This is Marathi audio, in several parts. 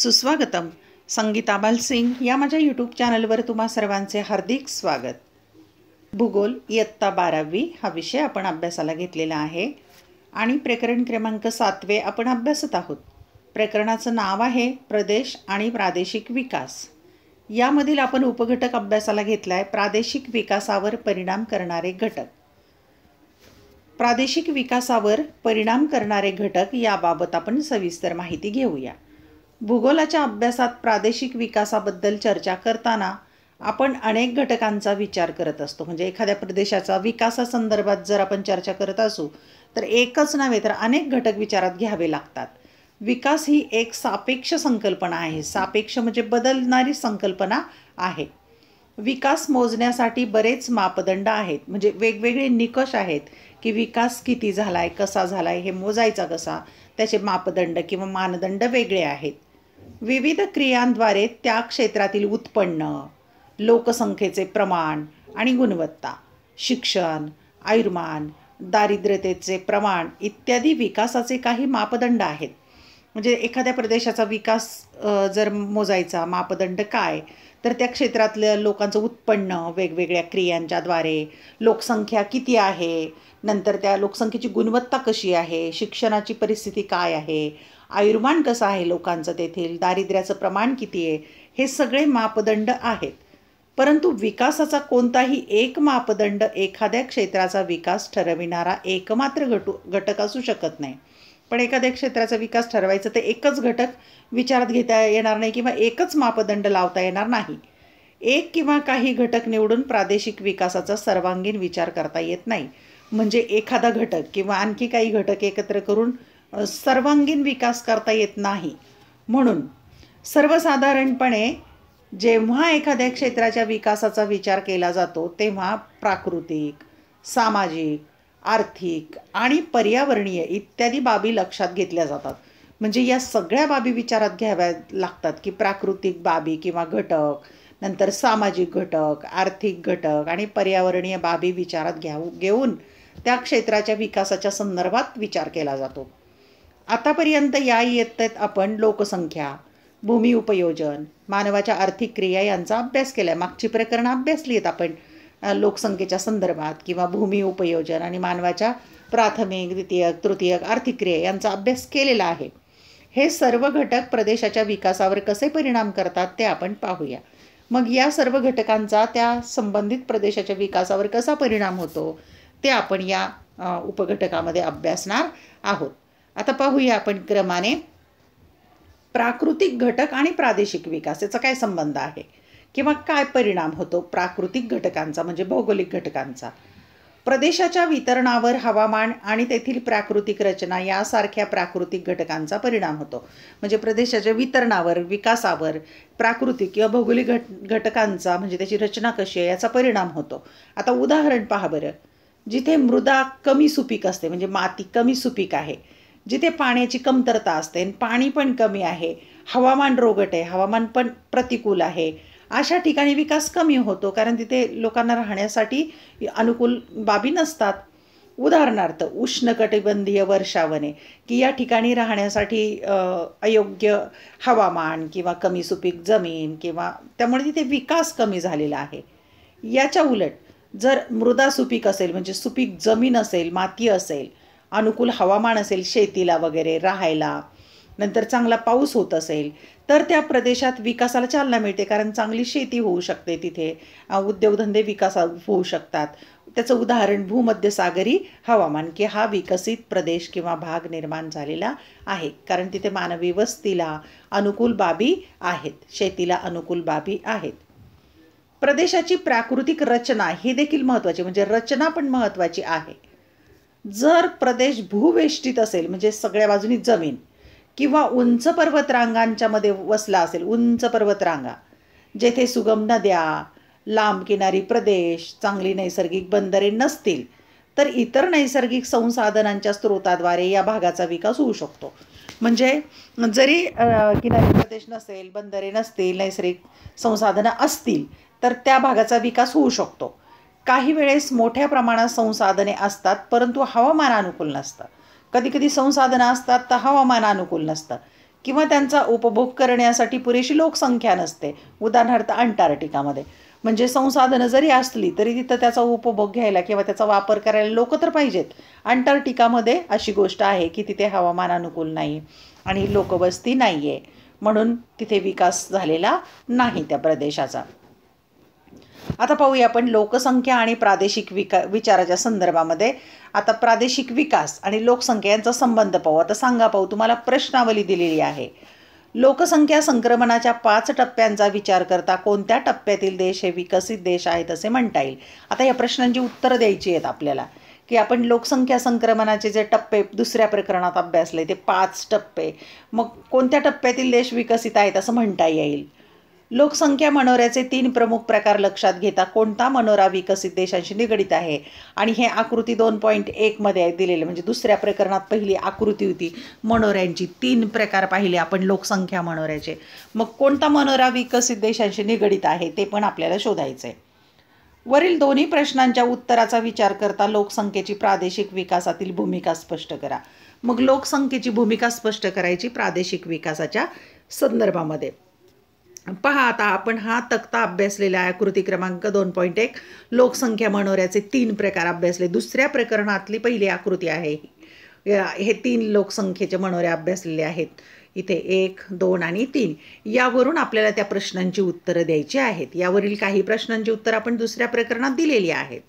सुस्वागतम संगीता बालसिंग या माझ्या यूट्यूब चॅनलवर तुम्हा सर्वांचे हार्दिक स्वागत भूगोल इयत्ता बारावी हा विषय आपण अभ्यासाला घेतलेला आहे आणि प्रकरण क्रमांक सातवे आपण अभ्यासत आहोत प्रकरणाचं नाव आहे प्रदेश आणि प्रादेशिक विकास यामधील आपण उपघटक अभ्यासाला घेतला आहे प्रादेशिक विकासावर परिणाम करणारे घटक प्रादेशिक विकासावर परिणाम करणारे घटक याबाबत आपण सविस्तर माहिती घेऊया भूगोलाच्या अभ्यासात प्रादेशिक विकासाबद्दल चर्चा करताना आपण अनेक घटकांचा विचार करत असतो म्हणजे एखाद्या प्रदेशाचा विकासासंदर्भात जर आपण चर्चा करत असू तर एकच नव्हे तर अनेक घटक विचारात घ्यावे लागतात विकास ही एक सापेक्ष संकल्पना आहे सापेक्ष म्हणजे बदलणारी संकल्पना आहे विकास मोजण्यासाठी बरेच मापदंड आहेत म्हणजे वेगवेगळे निकष आहेत की विकास किती झाला आहे कसा झाला आहे हे मोजायचा कसा त्याचे मापदंड किंवा मानदंड वेगळे आहेत विविध क्रियांद्वारे त्या क्षेत्रातील उत्पन्न लोकसंख्येचे प्रमाण आणि गुणवत्ता शिक्षण आयुर्मान दारिद्र्यतेचे प्रमाण इत्यादी विकासाचे काही मापदंड आहेत म्हणजे एखाद्या प्रदेशाचा विकास जर मोजायचा मापदंड काय तर त्या क्षेत्रातल्या लोकांचं उत्पन्न वेगवेगळ्या क्रियांच्याद्वारे लोकसंख्या किती आहे नंतर त्या लोकसंख्येची गुणवत्ता कशी आहे शिक्षणाची परिस्थिती काय आहे आयुर्मान कसं आहे लोकांचं तेथील दारिद्र्याचं प्रमाण किती आहे हे सगळे मापदंड आहेत परंतु विकासाचा कोणताही एक मापदंड एखाद्या क्षेत्राचा विकास ठरविणारा एकमात्र घटू घटक असू शकत नाही पण एखाद्या क्षेत्राचा विकास ठरवायचं तर एकच घटक विचारात घेता येणार नाही किंवा एकच मापदंड लावता येणार नाही एक किंवा काही घटक निवडून प्रादेशिक विकासाचा सर्वांगीण विचार करता येत नाही म्हणजे एखादा घटक किंवा आणखी काही घटक एकत्र करून सर्वांगीण विकास करता येत नाही म्हणून सर्वसाधारणपणे जेव्हा एखाद्या क्षेत्राच्या विकासाचा विचार केला जातो तेव्हा प्राकृतिक सामाजिक आर्थिक आणि पर्यावरणीय इत्यादी बाबी लक्षात घेतल्या जातात म्हणजे या सगळ्या बाबी विचारात घ्याव्या लागतात की प्राकृतिक बाबी किंवा घटक नंतर सामाजिक घटक आर्थिक घटक आणि पर्यावरणीय बाबी विचारात घ्या घेऊन त्या क्षेत्राच्या विकासाच्या संदर्भात विचार केला जातो आतापर्यंत या इयत्तेत आपण लोकसंख्या भूमी उपयोजन मानवाच्या आर्थिक क्रिया यांचा अभ्यास केला आहे मागची प्रकरणं अभ्यासली आहेत आपण लोकसंख्येच्या संदर्भात किंवा भूमी उपयोजन आणि मानवाच्या प्राथमिक द्वितीयक तृतीयक आर्थिक क्रिया यांचा अभ्यास केलेला आहे हे सर्व घटक प्रदेशाच्या विकासावर कसे परिणाम करतात ते आपण पाहूया मग या सर्व घटकांचा त्या संबंधित प्रदेशाच्या विकासावर कसा परिणाम होतो ते आपण या उपघटकामध्ये अभ्यासणार आहोत आता पाहूया आपण क्रमाने प्राकृतिक घटक आणि प्रादेशिक विकास याचा काय संबंध आहे किंवा काय परिणाम होतो प्राकृतिक घटकांचा म्हणजे भौगोलिक घटकांचा प्रदेशाच्या वितरणावर हवामान आणि तेथील प्राकृतिक रचना यासारख्या प्राकृतिक घटकांचा परिणाम होतो म्हणजे प्रदेशाच्या वितरणावर विकासावर प्राकृतिक किंवा भौगोलिक घट घटकांचा म्हणजे त्याची रचना कशी आहे याचा परिणाम होतो आता उदाहरण पहा बरं जिथे मृदा कमी सुपीक असते म्हणजे माती कमी सुपीक आहे जिथे पाण्याची कमतरता असते पाणी पण कमी आहे हवामान रोगट आहे हवामान पण प्रतिकूल आहे अशा ठिकाणी विकास कमी होतो कारण तिथे लोकांना राहण्यासाठी अनुकूल बाबी नसतात उदाहरणार्थ उष्णकटिबंधीय वर्षावने की या ठिकाणी राहण्यासाठी अयोग्य हवामान किंवा कमी सुपीक जमीन किंवा त्यामुळे तिथे विकास कमी झालेला आहे याच्या उलट जर मृदा सुपीक असेल म्हणजे सुपीक जमीन असेल माती असेल अनुकूल हवामान असेल शेतीला वगैरे राहायला नंतर चांगला पाऊस होत असेल तर त्या प्रदेशात विकासाला चालना मिळते कारण चांगली शेती होऊ शकते तिथे उद्योगधंदे विकास होऊ शकतात त्याचं उदाहरण भूमध्यसागरी हवामान की हा विकसित प्रदेश किंवा भाग निर्माण झालेला आहे कारण तिथे मानवी वस्तीला अनुकूल बाबी आहेत शेतीला अनुकूल बाबी आहेत प्रदेशाची प्राकृतिक रचना ही देखील महत्त्वाची म्हणजे रचना पण महत्त्वाची आहे जर प्रदेश भूवेष्टीत असेल म्हणजे सगळ्या बाजूनी जमीन किंवा उंच पर्वतरांगांच्या मध्ये वसला असेल उंच पर्वतरांगा जेथे सुगम नद्या लांब किनारी प्रदेश चांगली नैसर्गिक बंदरे नसतील तर इतर नैसर्गिक संसाधनांच्या स्रोताद्वारे या भागाचा विकास होऊ शकतो म्हणजे जरी किनारी प्रदेश नसेल बंदरे नसतील नैसर्गिक संसाधनं असतील तर त्या भागाचा विकास होऊ शकतो काही वेळेस मोठ्या प्रमाणात संसाधने असतात परंतु हवामान अनुकूल कधी कधीकधी संसाधनं असतात तर हवामान अनुकूल नसतं किंवा त्यांचा उपभोग करण्यासाठी पुरेशी लोकसंख्या नसते उदाहरणार्थ अंटार्क्टिकामध्ये म्हणजे संसाधनं जरी असली तरी तिथं त्याचा उपभोग घ्यायला किंवा त्याचा वापर करायला लोक तर पाहिजेत अंटार्क्टिकामध्ये अशी गोष्ट आहे की तिथे हवामान अनुकूल नाही आणि लोकवस्ती नाही आहे म्हणून तिथे विकास झालेला नाही त्या प्रदेशाचा आता पाहूया आपण लोकसंख्या आणि प्रादेशिक विका विचाराच्या संदर्भामध्ये आता प्रादेशिक विकास आणि लोकसंख्या यांचा संबंध पाहू आता सांगा पाहू तुम्हाला प्रश्नावली दिलेली आहे लोकसंख्या संक्रमणाच्या पाच टप्प्यांचा विचार करता कोणत्या टप्प्यातील देश हे विकसित देश आहेत असे म्हणता येईल आता या प्रश्नांची उत्तरं द्यायची आहेत आपल्याला की आपण लोकसंख्या संक्रमणाचे जे टप्पे दुसऱ्या प्रकरणात अभ्यासले ते पाच टप्पे मग कोणत्या टप्प्यातील देश विकसित आहेत असं म्हणता येईल लोकसंख्या मनोऱ्याचे तीन प्रमुख प्रकार लक्षात घेता कोणता मनोरा विकसित देशांशी निगडित आहे आणि हे आकृती दोन पॉईंट एकमध्ये दिलेले म्हणजे दुसऱ्या प्रकरणात पहिली आकृती होती मनोऱ्यांची तीन प्रकार पाहिले आपण लोकसंख्या मनोऱ्याचे मग कोणता मनोरा विकसित देशांशी निगडित आहे ते पण आपल्याला शोधायचं आहे वरील दोन्ही प्रश्नांच्या उत्तराचा विचार करता लोकसंख्येची प्रादेशिक विकासातील भूमिका स्पष्ट करा मग लोकसंख्येची भूमिका स्पष्ट करायची प्रादेशिक विकासाच्या संदर्भामध्ये पहा आता आपण हा तक्ता अभ्यासलेला आहे आकृती क्रमांक दोन पॉईंट एक लोकसंख्या मनोऱ्याचे तीन प्रकार अभ्यासले दुसऱ्या प्रकरणातली पहिली आकृती आहे हे तीन लोकसंख्येचे मनोऱ्या अभ्यासलेले आहेत इथे एक दोन आणि तीन यावरून आपल्याला त्या प्रश्नांची उत्तरं द्यायची आहेत यावरील काही प्रश्नांची उत्तरं आपण दुसऱ्या प्रकरणात दिलेली आहेत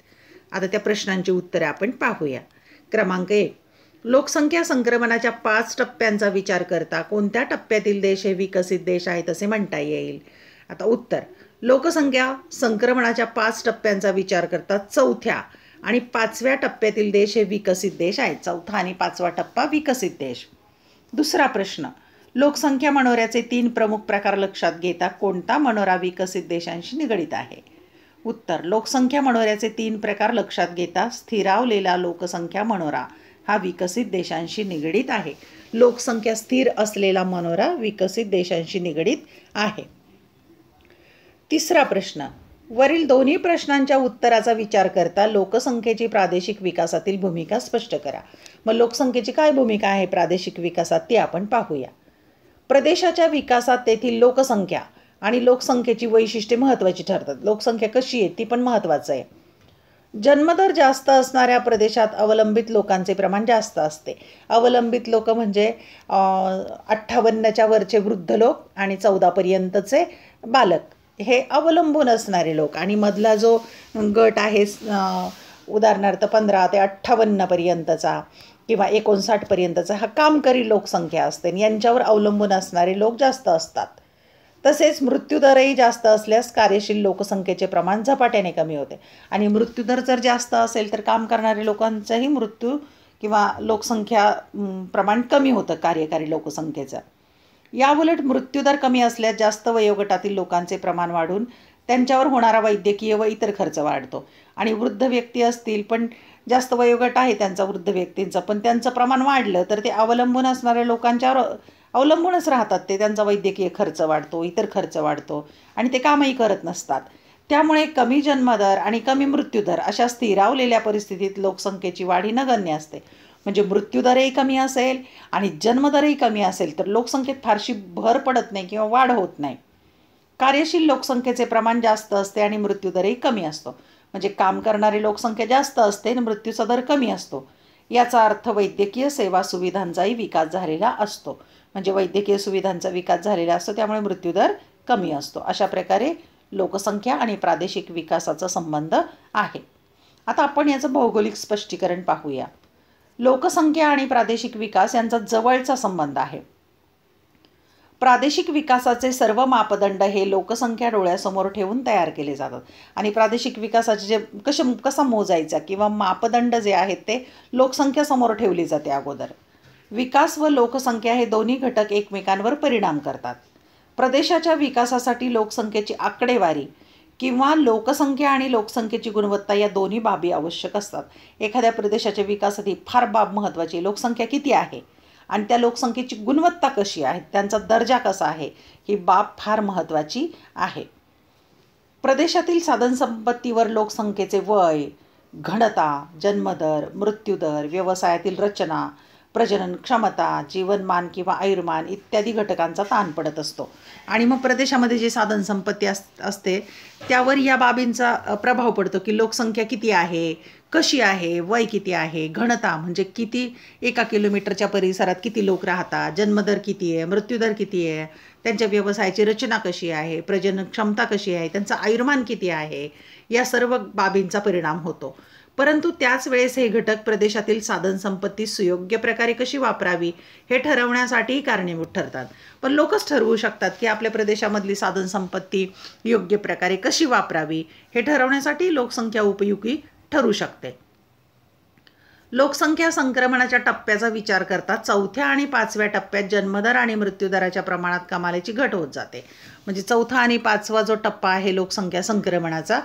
आता त्या प्रश्नांची उत्तरं आपण पाहूया क्रमांक एक लोकसंख्या संक्रमणाच्या पाच टप्प्यांचा विचार करता कोणत्या टप्प्यातील देश हे विकसित देश आहेत असे म्हणता येईल आता उत्तर लोकसंख्या संक्रमणाच्या पाच टप्प्यांचा विचार करता चौथ्या आणि पाचव्या टप्प्यातील देश हे विकसित देश आहेत चौथा आणि पाचवा टप्पा विकसित देश दुसरा प्रश्न लोकसंख्या मनोऱ्याचे तीन प्रमुख प्रकार लक्षात घेता कोणता मनोरा विकसित देशांशी निगडीत आहे उत्तर लोकसंख्या मनोऱ्याचे तीन प्रकार लक्षात घेता स्थिरावलेला लोकसंख्या मनोरा हा विकसित देशांशी निगडीत आहे लोकसंख्या स्थिर असलेला मनोरा विकसित देशांशी निगडीत आहे तिसरा प्रश्न वरील दोन्ही प्रश्नांच्या उत्तराचा विचार करता लोकसंख्येची प्रादेशिक विकासातील भूमिका स्पष्ट करा मग लोकसंख्येची काय भूमिका आहे प्रादेशिक विकासात ती आपण पाहूया प्रदेशाच्या विकासात तेथील लोकसंख्या आणि लोकसंख्येची वैशिष्ट्ये महत्त्वाची ठरतात लोकसंख्या कशी आहे ती पण महत्त्वाचं आहे जन्मदर जास्त असणाऱ्या प्रदेशात अवलंबित लोकांचे प्रमाण जास्त असते अवलंबित लोक म्हणजे अठ्ठावन्नच्या वरचे वृद्ध लोक आणि चौदापर्यंतचे बालक हे अवलंबून असणारे लोक आणि मधला जो गट आहे उदाहरणार्थ पंधरा ते अठ्ठावन्नपर्यंतचा किंवा एकोणसाठपर्यंतचा हा कामकरी लोकसंख्या असते यांच्यावर अवलंबून असणारे लोक जास्त असतात तसेच मृत्यूदरही जास्त असल्यास कार्यशील लोकसंख्येचे प्रमाण झपाट्याने कमी होते आणि मृत्यूदर जर जास्त असेल तर काम करणारे लोकांचाही मृत्यू किंवा लोकसंख्या प्रमाण कमी होतं कार्यकारी लोकसंख्येचं याउलट मृत्यूदर कमी असल्यास जास्त वयोगटातील लोकांचे प्रमाण वाढून त्यांच्यावर होणारा वैद्यकीय व इतर खर्च वाढतो आणि वृद्ध व्यक्ती असतील पण जास्त वयोगट आहे त्यांचा वृद्ध व्यक्तींचा पण त्यांचं प्रमाण वाढलं तर ते अवलंबून असणाऱ्या लोकांच्यावर अवलंबूनच राहतात ते त्यांचा वैद्यकीय खर्च वाढतो इतर खर्च वाढतो आणि ते कामही करत नसतात त्यामुळे कमी जन्मदर आणि कमी मृत्यूदर अशा स्थिरावलेल्या परिस्थितीत लोकसंख्येची वाढ नगण्य असते म्हणजे मृत्यूदरही कमी असेल आणि जन्मदरही कमी असेल तर लोकसंख्येत फारशी भर पडत नाही किंवा वाढ होत नाही कार्यशील लोकसंख्येचे प्रमाण जास्त असते आणि मृत्यूदरही कमी असतो म्हणजे काम करणारी लोकसंख्या जास्त असते आणि मृत्यूचा दर कमी असतो याचा अर्थ वैद्यकीय सेवा सुविधांचाही विकास झालेला असतो म्हणजे वैद्यकीय सुविधांचा विकास झालेला असतो त्यामुळे मृत्यूदर कमी असतो अशा प्रकारे लोकसंख्या आणि प्रादेशिक विकासाचा संबंध आहे आता आपण याचं भौगोलिक स्पष्टीकरण पाहूया लोकसंख्या आणि प्रादेशिक विकास यांचा जवळचा संबंध आहे प्रादेशिक विकासाचे सर्व मापदंड हे लोकसंख्या डोळ्यासमोर ठेवून तयार केले जातात आणि प्रादेशिक विकासाचे जे कसे कसा मोजायचा किंवा मापदंड जे आहेत ते लोकसंख्या समोर ठेवली जाते अगोदर विकास व लोकसंख्या हे दोन्ही घटक एकमेकांवर परिणाम करतात प्रदेशाच्या विकासासाठी लोकसंख्येची आकडेवारी किंवा लोकसंख्या आणि लोकसंख्येची गुणवत्ता या दोन्ही बाबी आवश्यक असतात एखाद्या प्रदेशाच्या विकासासाठी फार बाब महत्त्वाची लोकसंख्या किती आहे आणि त्या लोकसंख्येची गुणवत्ता कशी आहे त्यांचा दर्जा कसा आहे ही बाब फार महत्त्वाची आहे प्रदेशातील साधनसंपत्तीवर लोकसंख्येचे वय घनता जन्मदर मृत्यूदर व्यवसायातील रचना प्रजनन क्षमता जीवनमान किंवा आयुर्मान इत्यादी घटकांचा ताण पडत असतो आणि मग प्रदेशामध्ये जी साधनसंपत्ती अस असते त्यावर या बाबींचा प्रभाव पडतो की लोकसंख्या किती आहे कशी आहे वय किती आहे घनता म्हणजे किती एका किलोमीटरच्या परिसरात किती लोक राहतात जन्मदर किती आहे मृत्यूदर किती आहे त्यांच्या व्यवसायाची रचना कशी आहे प्रजनन क्षमता कशी आहे त्यांचं आयुर्मान किती आहे या सर्व बाबींचा परिणाम होतो परंतु त्याच वेळेस हे घटक प्रदेशातील साधन संपत्ती सुयोग्य प्रकारे कशी वापरावी हे ठरवण्यासाठी कारणीभूत ठरतात पण लोकच ठरवू शकतात की आपल्या प्रदेशामधली साधन संपत्ती योग्य प्रकारे कशी वापरावी हे ठरवण्यासाठी लोकसंख्या उपयोगी ठरू शकते लोकसंख्या संक्रमणाच्या टप्प्याचा विचार करता चौथ्या आणि पाचव्या टप्प्यात जन्मदर आणि मृत्यूदराच्या प्रमाणात कमालीची घट होत जाते म्हणजे चौथा आणि पाचवा जो टप्पा आहे लोकसंख्या संक्रमणाचा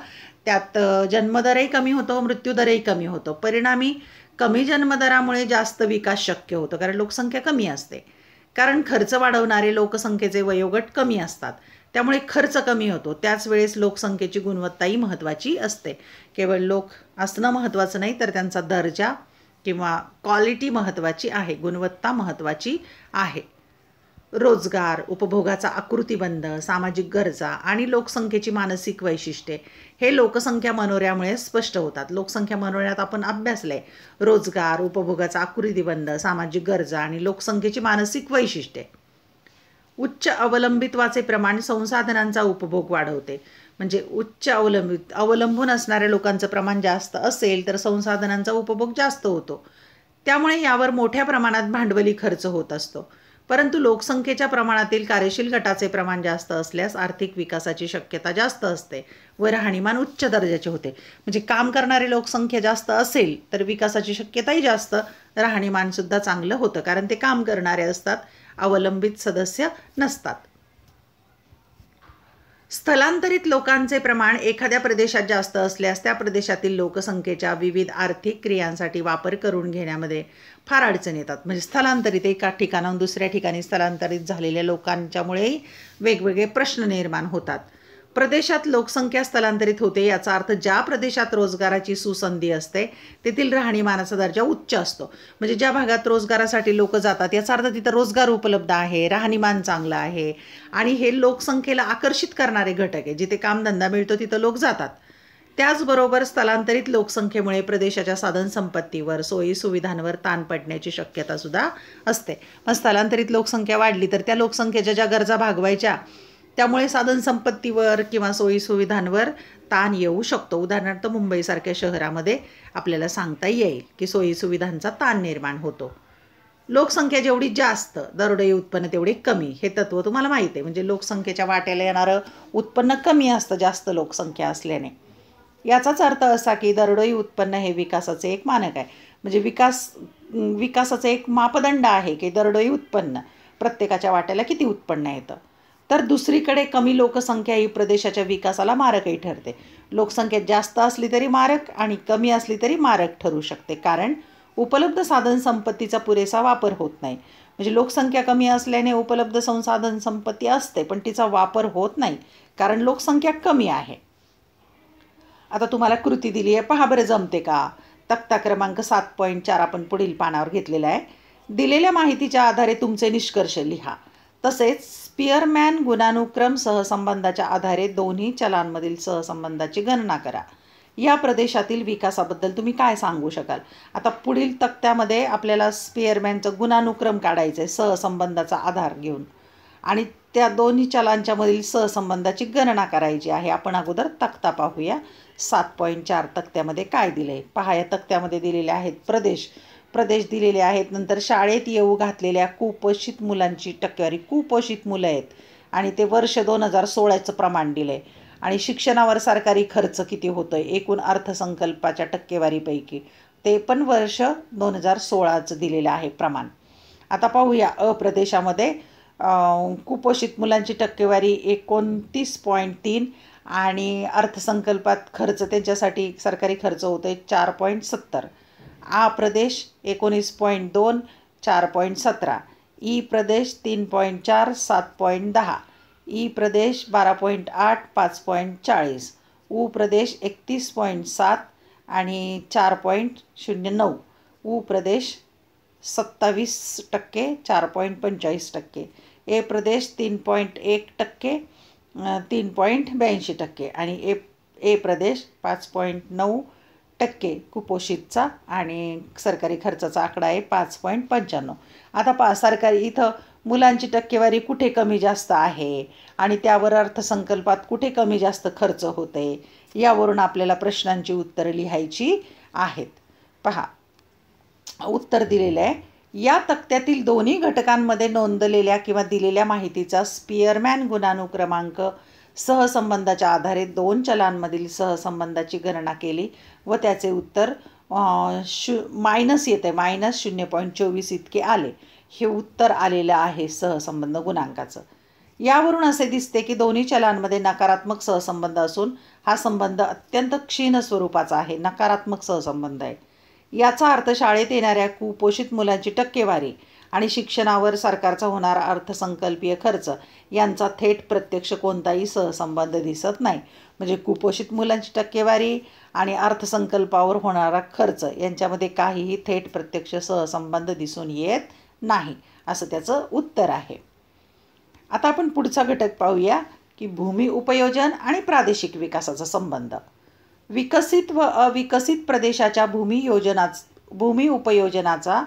त्यात जन्मदरही कमी होतो मृत्यूदरही कमी होतो परिणामी कमी जन्मदरामुळे जास्त विकास शक्य होतो कारण लोकसंख्या कमी असते कारण खर्च वाढवणारे लोकसंख्येचे वयोगट कमी असतात त्यामुळे खर्च कमी होतो त्याच वेळेस लोकसंख्येची गुणवत्ताही महत्त्वाची असते केवळ लोक असणं महत्त्वाचं नाही तर त्यांचा दर्जा किंवा क्वालिटी महत्त्वाची आहे गुणवत्ता महत्त्वाची आहे रोजगार उपभोगाचा आकृतीबंध सामाजिक गरजा आणि लोकसंख्येची मानसिक वैशिष्ट्ये हे लोकसंख्या मनोऱ्यामुळे स्पष्ट होतात लोकसंख्या मनोऱ्यात आपण अभ्यासले रोजगार उपभोगाचा आकृतीबंध सामाजिक गरजा आणि लोकसंख्येची मानसिक वैशिष्ट्ये उच्च अवलंबित्वाचे प्रमाण संसाधनांचा उपभोग वाढवते म्हणजे उच्च अवलंबित अवलंबून असणाऱ्या लोकांचं प्रमाण जास्त असेल तर संसाधनांचा उपभोग जास्त होतो त्यामुळे यावर मोठ्या प्रमाणात भांडवली खर्च होत असतो परंतु लोकसंख्येच्या प्रमाणातील कार्यशील गटाचे प्रमाण जास्त असल्यास आर्थिक विकासाची शक्यता जास्त असते व राहणीमान उच्च दर्जाचे होते म्हणजे काम करणारी लोकसंख्या जास्त असेल तर विकासाची शक्यताही जास्त राहणीमानसुद्धा चांगलं होतं कारण ते काम करणारे असतात अवलंबित सदस्य नसतात स्थलांतरित लोकांचे प्रमाण एखाद्या प्रदेशात जास्त असल्यास त्या प्रदेशातील लोकसंख्येच्या विविध आर्थिक क्रियांसाठी वापर करून घेण्यामध्ये फार अडचण येतात म्हणजे स्थलांतरित एका ठिकाणाहून दुसऱ्या ठिकाणी स्थलांतरित झालेल्या लोकांच्यामुळेही वेगवेगळे प्रश्न निर्माण होतात प्रदेशात लोकसंख्या स्थलांतरित होते याचा अर्थ ज्या प्रदेशात रोजगाराची सुसंधी असते तेथील राहणीमानाचा दर्जा उच्च असतो म्हणजे ज्या भागात रोजगारासाठी लोक जातात याचा अर्थ तिथं रोजगार उपलब्ध आहे राहणीमान चांगलं आहे आणि हे लोकसंख्येला आकर्षित करणारे घटक आहे जिथे कामधंदा मिळतो तिथं लोक जातात त्याचबरोबर स्थलांतरित लोकसंख्येमुळे प्रदेशाच्या साधनसंपत्तीवर सोयी सुविधांवर ताण पडण्याची शक्यता सुद्धा असते मग स्थलांतरित लोकसंख्या वाढली तर त्या लोकसंख्येच्या ज्या गरजा भागवायच्या त्यामुळे साधन संपत्तीवर किंवा सोयीसुविधांवर ताण येऊ शकतो उदाहरणार्थ मुंबईसारख्या शहरामध्ये आपल्याला सांगता येईल की सोयीसुविधांचा ताण निर्माण होतो लोकसंख्या जेवढी जास्त दरडोई उत्पन्न तेवढी कमी हे तत्त्व तुम्हाला माहीत आहे म्हणजे लोकसंख्येच्या वाट्याला येणारं उत्पन्न कमी असतं जास्त लोकसंख्या असल्याने याचाच अर्थ असा की दरडोई उत्पन्न हे विकासाचे एक मानक आहे म्हणजे विकास विकासाचे एक मापदंड आहे की दरडोई उत्पन्न प्रत्येकाच्या वाट्याला किती उत्पन्न येतं तर दुसरीकडे कमी लोकसंख्या ही प्रदेशाच्या विकासाला मारकही ठरते लोकसंख्या जास्त असली तरी मारक आणि कमी असली तरी मारक ठरू शकते कारण उपलब्ध साधन संपत्तीचा पुरेसा वापर होत नाही म्हणजे लोकसंख्या कमी असल्याने उपलब्ध संसाधन संपत्ती असते पण तिचा वापर होत नाही कारण लोकसंख्या कमी आहे आता तुम्हाला कृती दिली आहे पहा बरं जमते का तक्ता क्रमांक सात पॉईंट चार आपण पुढील पानावर घेतलेला आहे दिलेल्या माहितीच्या आधारे तुमचे निष्कर्ष लिहा तसेच स्पिअरमॅन गुणानुक्रम सहसंबंधाच्या आधारे दोन्ही चलांमधील सहसंबंधाची गणना करा या प्रदेशातील विकासाबद्दल तुम्ही काय सांगू शकाल आता पुढील तक्त्यामध्ये आपल्याला स्पिअरमॅनचं गुणानुक्रम काढायचं आहे सहसंबंधाचा आधार घेऊन आणि त्या दोन्ही चलांच्या मधील सहसंबंधाची गणना करायची आहे आपण अगोदर तक्ता पाहूया सात पॉईंट चार तक्त्यामध्ये काय दिले पहा या तक्त्यामध्ये दिलेले आहेत प्रदेश प्रदेश दिलेले आहेत नंतर शाळेत येऊ घातलेल्या कुपोषित मुलांची टक्केवारी कुपोषित मुलं आहेत आणि ते वर्ष दोन हजार सोळाचं प्रमाण दिलं आहे आणि शिक्षणावर सरकारी खर्च किती आहे एकूण अर्थसंकल्पाच्या टक्केवारीपैकी ते पण वर्ष दोन हजार सोळाचं दिलेलं आहे प्रमाण आता पाहूया अ प्रदेशामध्ये कुपोषित मुलांची टक्केवारी एकोणतीस पॉईंट तीन आणि अर्थसंकल्पात खर्च त्यांच्यासाठी सरकारी खर्च होतो आहे चार पॉईंट सत्तर आ प्रदेश एकोणीस पॉईंट दोन चार पॉईंट सतरा ई प्रदेश तीन पॉईंट चार सात पॉईंट दहा ई प्रदेश बारा पॉईंट आठ पाच पॉईंट चाळीस ऊ प्रदेश एकतीस पॉईंट सात आणि चार पॉईंट शून्य नऊ ऊ प्रदेश सत्तावीस टक्के चार पॉईंट पंचेचाळीस टक्के ए प्रदेश तीन पॉईंट एक टक्के तीन पॉईंट ब्याऐंशी टक्के आणि ए ए प्रदेश पाच पॉईंट नऊ टक्के कुपोषितचा आणि सरकारी खर्चाचा आकडा आहे पाच पॉईंट पंच्याण्णव आता पा सरकारी इथं मुलांची टक्केवारी कुठे कमी जास्त आहे आणि त्यावर अर्थसंकल्पात कुठे कमी जास्त खर्च होते यावरून आपल्याला प्रश्नांची उत्तरं लिहायची आहेत पहा उत्तर दिलेलं आहे या तक्त्यातील दोन्ही घटकांमध्ये नोंदलेल्या किंवा दिलेल्या माहितीचा स्पियरमॅन गुणानुक्रमांक सहसंबंधाच्या आधारे दोन चलांमधील सहसंबंधाची गणना केली व त्याचे उत्तर शू मायनस येते मायनस शून्य पॉईंट चोवीस इतके आले हे उत्तर आलेलं आहे सहसंबंध गुणांकाचं यावरून असे दिसते की दोन्ही चलांमध्ये नकारात्मक सहसंबंध असून हा संबंध अत्यंत क्षीण स्वरूपाचा आहे नकारात्मक सहसंबंध आहे याचा अर्थ शाळेत येणाऱ्या कुपोषित मुलांची टक्केवारी आणि शिक्षणावर सरकारचा होणारा अर्थसंकल्पीय खर्च यांचा थेट प्रत्यक्ष कोणताही सहसंबंध दिसत नाही म्हणजे कुपोषित मुलांची टक्केवारी आणि अर्थसंकल्पावर होणारा खर्च यांच्यामध्ये काहीही थेट प्रत्यक्ष सहसंबंध दिसून येत नाही असं त्याचं उत्तर आहे आता आपण पुढचा घटक पाहूया की भूमी उपयोजन आणि प्रादेशिक विकासाचा संबंध विकसित व अविकसित प्रदेशाच्या भूमी योजना भूमी उपयोजनाचा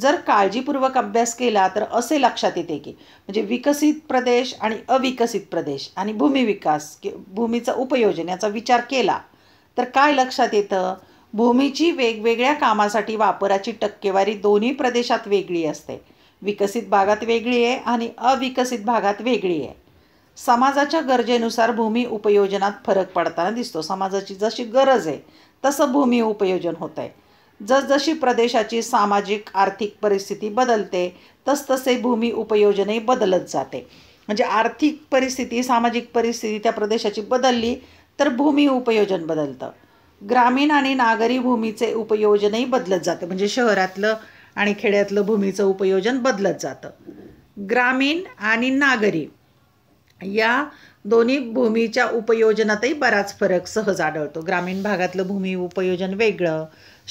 जर काळजीपूर्वक अभ्यास केला तर असे लक्षात येते की म्हणजे विकसित प्रदेश आणि अविकसित प्रदेश आणि भूमिविकास कि भूमीचा उपयोजन याचा विचार केला तर काय लक्षात येतं भूमीची वेगवेगळ्या कामासाठी वापराची टक्केवारी दोन्ही प्रदेशात वेगळी असते विकसित भागात वेगळी आहे आणि अविकसित भागात वेगळी आहे समाजाच्या गरजेनुसार भूमी उपयोजनात फरक पडताना दिसतो समाजाची जशी गरज आहे तसं भूमी उपयोजन होत आहे जसजशी प्रदेशाची सामाजिक आर्थिक परिस्थिती बदलते तसतसे भूमी उपयोजनही बदलत जाते म्हणजे आर्थिक परिस्थिती सामाजिक परिस्थिती त्या प्रदेशाची बदलली तर भूमी उपयोजन बदलतं ग्रामीण आणि नागरी भूमीचे उपयोजनही बदलत जाते म्हणजे शहरातलं आणि खेड्यातलं भूमीचं उपयोजन बदलत जातं ग्रामीण आणि नागरी या दोन्ही भूमीच्या उपयोजनातही बराच फरक सहज आढळतो ग्रामीण भागातलं भूमी उपयोजन वेगळं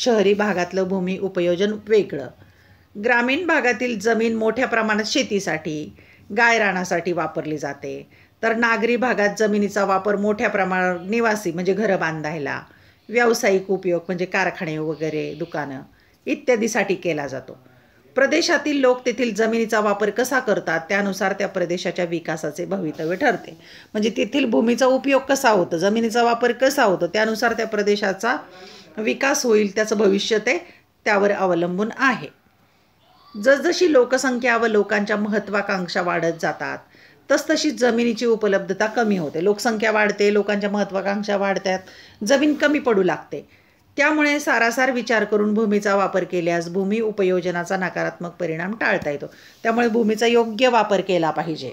शहरी भागातलं भूमी उपयोजन वेगळं ग्रामीण भागातील जमीन मोठ्या प्रमाणात शेतीसाठी गायरानासाठी वापरली जाते तर नागरी भागात जमिनीचा वापर मोठ्या प्रमाणावर निवासी म्हणजे घरं बांधायला व्यावसायिक उपयोग म्हणजे कारखाने वगैरे दुकानं इत्यादीसाठी केला जातो प्रदेशातील लोक तेथील जमिनीचा वापर कसा करतात त्यानुसार त्या प्रदेशाच्या विकासाचे भवितव्य ठरते म्हणजे तेथील भूमीचा उपयोग कसा होतो जमिनीचा वापर कसा होतो त्यानुसार त्या प्रदेशाचा विकास होईल त्याचं भविष्य ते त्यावर अवलंबून आहे जसजशी लोकसंख्या व लोकांच्या महत्त्वाकांक्षा वाढत जातात तसतशी जमिनीची उपलब्धता कमी होते लोकसंख्या वाढते लोकांच्या महत्त्वाकांक्षा वाढतात जमीन कमी पडू लागते त्यामुळे सारासार विचार करून भूमीचा वापर केल्यास भूमी उपयोजनाचा नकारात्मक परिणाम टाळता येतो त्यामुळे भूमीचा योग्य वापर केला पाहिजे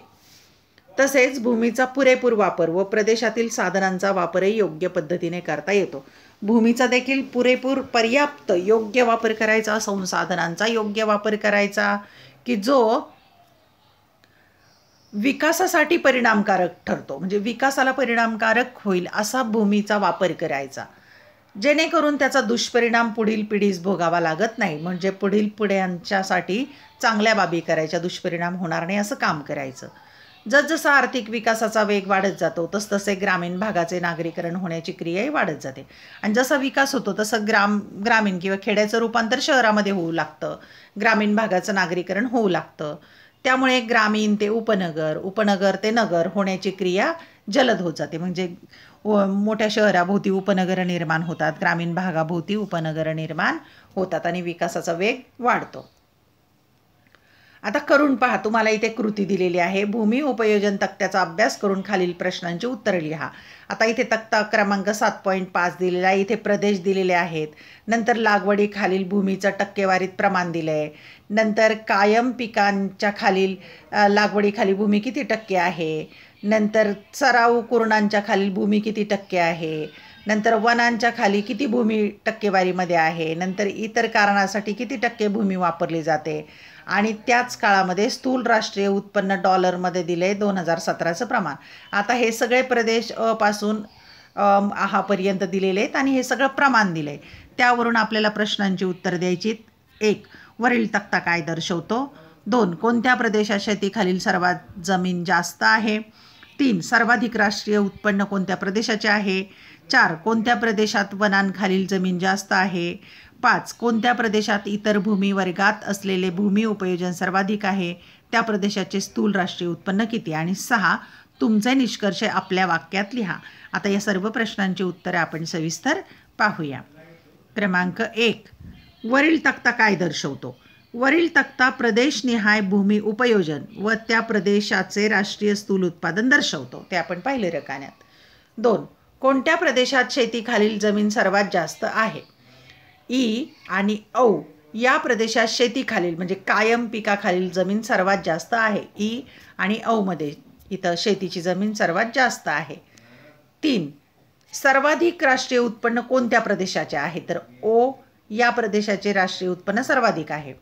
तसेच भूमीचा पुरेपूर वापर व प्रदेशातील साधनांचा वापरही योग्य पद्धतीने करता येतो भूमीचा देखील पुरेपूर पर्याप्त योग्य वापर करायचा संसाधनांचा योग्य वापर करायचा की जो विकासासाठी परिणामकारक ठरतो म्हणजे विकासाला परिणामकारक होईल असा भूमीचा वापर करायचा जेणेकरून त्याचा दुष्परिणाम पुढील पिढीस भोगावा लागत नाही म्हणजे पुढील पिढ्यांच्यासाठी चांगल्या बाबी करायच्या दुष्परिणाम होणार नाही असं काम करायचं जसजसा आर्थिक विकासाचा वेग वाढत जातो तसतसे ग्रामीण भागाचे नागरीकरण होण्याची क्रियाही वाढत जाते आणि जसा विकास होतो तसं ग्राम ग्रामीण किंवा खेड्याचं रूपांतर शहरामध्ये होऊ लागतं ग्रामीण भागाचं नागरीकरण होऊ लागतं त्यामुळे ग्रामीण ते उपनगर उपनगर ते नगर होण्याची क्रिया जलद होत जाते म्हणजे मोठ्या शहराभोवती उपनगर निर्माण होतात ग्रामीण भागाभोवती उपनगर निर्माण होतात आणि विकासाचा वेग वाढतो आता करून पहा तुम्हाला इथे कृती दिलेली आहे भूमी उपयोजन तक्त्याचा अभ्यास करून खालील प्रश्नांची उत्तरे लिहा आता इथे तक्ता क्रमांक सात पॉईंट पाच दिलेला आहे इथे प्रदेश दिलेले आहेत नंतर लागवडी खालील भूमीचं टक्केवारीत प्रमाण दिलं आहे नंतर कायम पिकांच्या खालील लागवडीखाली भूमी किती टक्के आहे नंतर सराव कुरणांच्या खालील भूमी किती टक्के आहे नंतर वनांच्या खाली किती भूमी टक्केवारीमध्ये आहे नंतर इतर कारणासाठी किती टक्के भूमी वापरली जाते आणि त्याच काळामध्ये स्थूल राष्ट्रीय उत्पन्न डॉलरमध्ये दिले दोन हजार सतराचं प्रमाण आता हे सगळे प्रदेश अपासून आहापर्यंत दिलेले आहेत आणि हे सगळं प्रमाण दिलं आहे त्यावरून आपल्याला प्रश्नांची उत्तर द्यायची एक वरील तक्ता काय दर्शवतो दोन कोणत्या प्रदेशात शेतीखालील सर्वात जमीन जास्त आहे तीन सर्वाधिक राष्ट्रीय उत्पन्न कोणत्या प्रदेशाचे आहे चार कोणत्या प्रदेशात वनांखालील जमीन जास्त आहे पाच कोणत्या प्रदेशात इतर भूमी वर्गात असलेले भूमी उपयोजन सर्वाधिक आहे त्या प्रदेशाचे स्थूल राष्ट्रीय उत्पन्न किती आणि सहा तुमचे निष्कर्ष आपल्या वाक्यात लिहा आता या सर्व प्रश्नांची उत्तरे आपण सविस्तर पाहूया क्रमांक एक वरील तक्ता काय दर्शवतो वरील तक्ता प्रदेशनिहाय भूमी उपयोजन व त्या प्रदेशाचे राष्ट्रीय स्थूल उत्पादन दर्शवतो ते आपण पाहिले रकान्यात दोन कोणत्या प्रदेशात शेतीखालील जमीन सर्वात जास्त आहे ई आणि औ या प्रदेशात शेतीखालील म्हणजे कायम पिकाखालील जमीन सर्वात जास्त आहे ई आणि औमध्ये इथं शेतीची जमीन सर्वात जास्त आहे तीन सर्वाधिक राष्ट्रीय उत्पन्न कोणत्या प्रदेशाचे आहे तर ओ या प्रदेशाचे राष्ट्रीय उत्पन्न सर्वाधिक आहे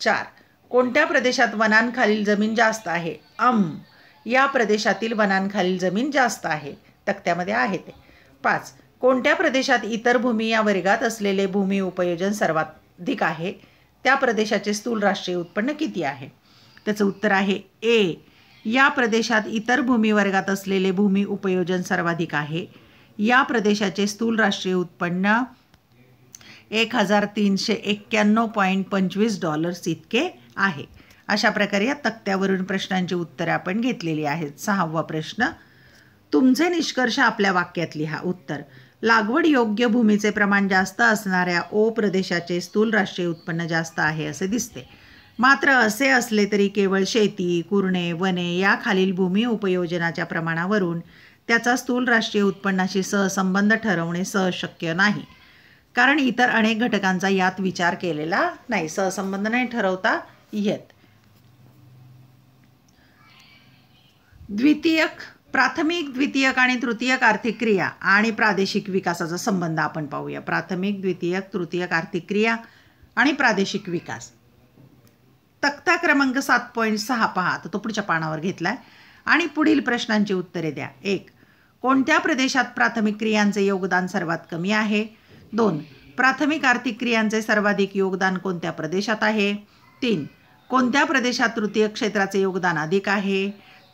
चार कोणत्या प्रदेशात वनांखालील जमीन जास्त आहे अम या प्रदेशातील वनांखालील जमीन जास्त आहे तक्त्यामध्ये आहे ते पाच कोणत्या प्रदेशात इतर भूमी या वर्गात असलेले भूमी उपयोजन सर्वाधिक आहे त्या प्रदेशाचे स्थूल राष्ट्रीय उत्पन्न किती आहे त्याचं उत्तर आहे ए या प्रदेशात इतर भूमी वर्गात असलेले भूमी उपयोजन सर्वाधिक आहे या प्रदेशाचे स्थूल राष्ट्रीय उत्पन्न एक हजार तीनशे एक्क्याण्णव पॉईंट पंचवीस डॉलर्स इतके आहे अशा प्रकारे या तक्त्यावरून प्रश्नांची उत्तरे आपण घेतलेली आहेत सहावा प्रश्न तुमचे निष्कर्ष आपल्या वाक्यात लिहा उत्तर लागवड योग्य भूमीचे प्रमाण जास्त असणाऱ्या ओ प्रदेशाचे स्थूल राष्ट्रीय उत्पन्न जास्त आहे असे दिसते मात्र असे असले तरी केवळ शेती कुरणे वने या खालील भूमी उपयोजनाच्या प्रमाणावरून त्याचा स्थूल राष्ट्रीय उत्पन्नाशी सहसंबंध ठरवणे सहशक्य नाही कारण इतर अनेक घटकांचा यात विचार केलेला नाही सहसंबंध नाही ठरवता येत द्वितीयक प्राथमिक द्वितीयक आणि तृतीयक आर्थिक क्रिया आणि प्रादेशिक विकासाचा संबंध आपण पाहूया प्राथमिक द्वितीयक तृतीयक आर्थिक क्रिया आणि प्रादेशिक विकास तक्ता क्रमांक सात पॉईंट सहा पहा तर तो पुढच्या पानावर घेतला आहे आणि पुढील प्रश्नांची उत्तरे द्या एक कोणत्या प्रदेशात प्राथमिक क्रियांचे योगदान सर्वात कमी आहे दोन प्राथमिक आर्थिक क्रियांचे सर्वाधिक योगदान कोणत्या प्रदेशात आहे तीन कोणत्या प्रदेशात तृतीय क्षेत्राचे योगदान अधिक आहे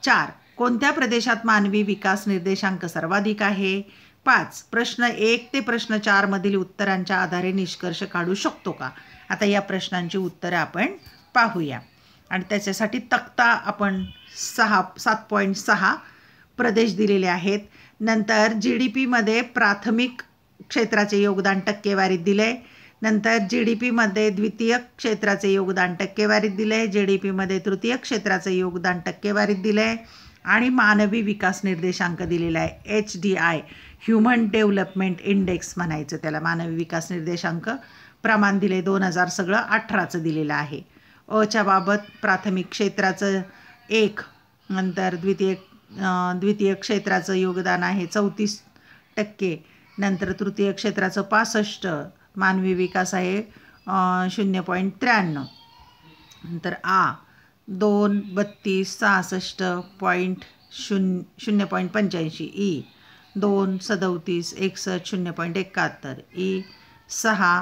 चार कोणत्या प्रदेशात मानवी विकास निर्देशांक सर्वाधिक आहे पाच प्रश्न एक ते प्रश्न चारमधील उत्तरांच्या आधारे निष्कर्ष काढू शकतो का आता या प्रश्नांची उत्तरं आपण पाहूया आणि त्याच्यासाठी तक्ता आपण सहा सात पॉईंट सहा प्रदेश दिलेले आहेत नंतर जी डी पीमध्ये प्राथमिक क्षेत्राचे योगदान टक्केवारीत दिलं आहे नंतर जी डी पीमध्ये द्वितीय क्षेत्राचे योगदान टक्केवारीत दिलं आहे जी डी पीमध्ये तृतीय क्षेत्राचं योगदान टक्केवारीत दिलं आहे आणि मानवी विकास निर्देशांक दिलेला आहे H D I human development index म्हणायचं त्याला मानवी विकास निर्देशांक प्रमाण दिले दोन हजार सगळं अठराचं दिलेलं आहे अच्या बाबत प्राथमिक क्षेत्राचं एक नंतर द्वितीय द्वितीय क्षेत्राचं योगदान आहे चौतीस टक्के नंतर तृतीय क्षेत्राचं पासष्ट मानवी विकास आहे शून्य पॉईंट त्र्याण्णव नंतर आ दोन बत्तीस सहासष्ट पॉईंट शून्य शून्य पॉईंट पंच्याऐंशी ई दोन सदोतीस एकसष्ट शून्य पॉईंट एकाहत्तर ई सहा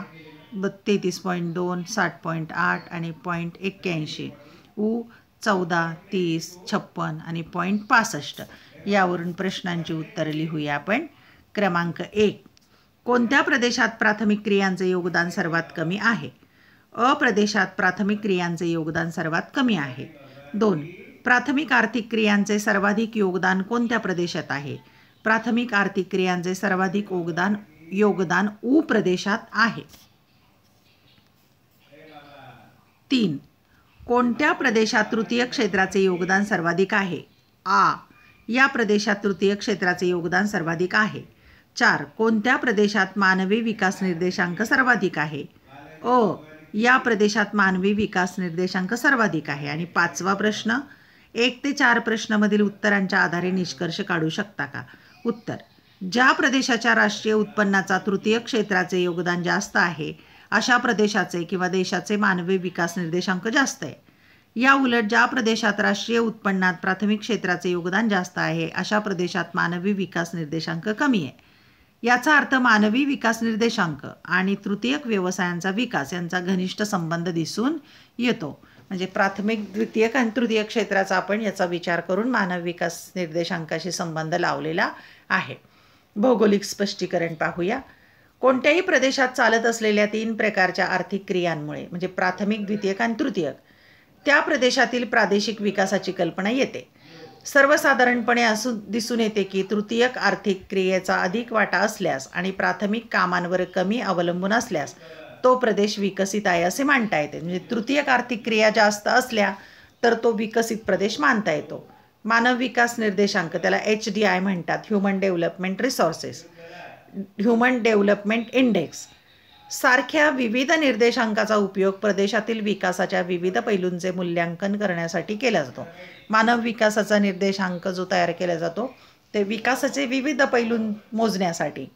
ब तेहतीस पॉईंट दोन साठ पॉईंट आठ आणि पॉईंट एक्क्याऐंशी उ चौदा तीस छप्पन आणि पॉईंट पासष्ट यावरून प्रश्नांची उत्तरं लिहूया आपण क्रमांक एक कोणत्या प्रदेशात प्राथमिक क्रियांचं योगदान सर्वात कमी आहे अ प्रदेशात प्राथमिक क्रियांचे योगदान सर्वात कमी आहे दोन प्राथमिक आर्थिक क्रियांचे सर्वाधिक योगदान कोणत्या प्रदेशात आहे प्राथमिक आर्थिक क्रियांचे सर्वाधिक योगदान योगदान उ प्रदेशात आहे तीन कोणत्या प्रदेशात तृतीय क्षेत्राचे योगदान सर्वाधिक आहे आ या प्रदेशात तृतीय क्षेत्राचे योगदान सर्वाधिक आहे चार कोणत्या प्रदेशात मानवी विकास निर्देशांक सर्वाधिक आहे अ या प्रदेशात मानवी विकास निर्देशांक सर्वाधिक आहे आणि पाचवा प्रश्न एक ते चार प्रश्नामधील उत्तरांच्या आधारे निष्कर्ष काढू शकता का उत्तर ज्या प्रदेशाच्या राष्ट्रीय उत्पन्नाचा तृतीय क्षेत्राचे योगदान जास्त आहे अशा प्रदेशाचे किंवा देशाचे मानवी विकास निर्देशांक जास्त आहे या उलट ज्या प्रदेशात राष्ट्रीय उत्पन्नात प्राथमिक क्षेत्राचे योगदान जास्त आहे अशा प्रदेशात मानवी विकास निर्देशांक कमी आहे याचा अर्थ मानवी विकास निर्देशांक आणि तृतीयक व्यवसायांचा विकास यांचा घनिष्ठ संबंध दिसून येतो म्हणजे प्राथमिक द्वितीयक आणि तृतीय क्षेत्राचा आपण याचा विचार करून मानव विकास निर्देशांकाशी संबंध लावलेला आहे भौगोलिक स्पष्टीकरण पाहूया कोणत्याही प्रदेशात चालत असलेल्या तीन प्रकारच्या आर्थिक क्रियांमुळे म्हणजे प्राथमिक द्वितीयक आणि तृतीयक त्या प्रदेशातील प्रादेशिक विकासाची कल्पना येते सर्वसाधारणपणे असू दिसून येते की तृतीयक आर्थिक क्रियेचा अधिक वाटा असल्यास आणि प्राथमिक कामांवर कमी अवलंबून असल्यास तो प्रदेश विकसित आहे असे मानता येते म्हणजे तृतीयक आर्थिक क्रिया जास्त असल्या तर तो विकसित प्रदेश मानता येतो मानव विकास निर्देशांक त्याला एच डी आय म्हणतात human development resources human development index सारख्या विविध निर्देशांकाचा उपयोग प्रदेशातील विकासाच्या विविध पैलूंचे मूल्यांकन करण्यासाठी केला जातो मानव विकासाचा निर्देशांक जो तयार केला जातो ते विकासाचे विविध पैलू मोजण्यासाठी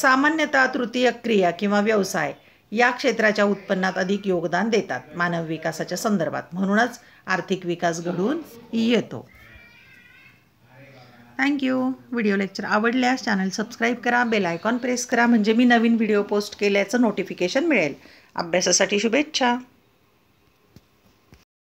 सामान्यतः तृतीय क्रिया किंवा व्यवसाय या क्षेत्राच्या उत्पन्नात अधिक योगदान देतात मानव विकासाच्या संदर्भात म्हणूनच आर्थिक विकास घडून येतो थँक्यू व्हिडिओ लेक्चर आवडल्यास चॅनल सबस्क्राईब करा बेल आयकॉन प्रेस करा म्हणजे मी नवीन व्हिडिओ पोस्ट केल्याचं नोटिफिकेशन मिळेल अभ्यासासाठी शुभेच्छा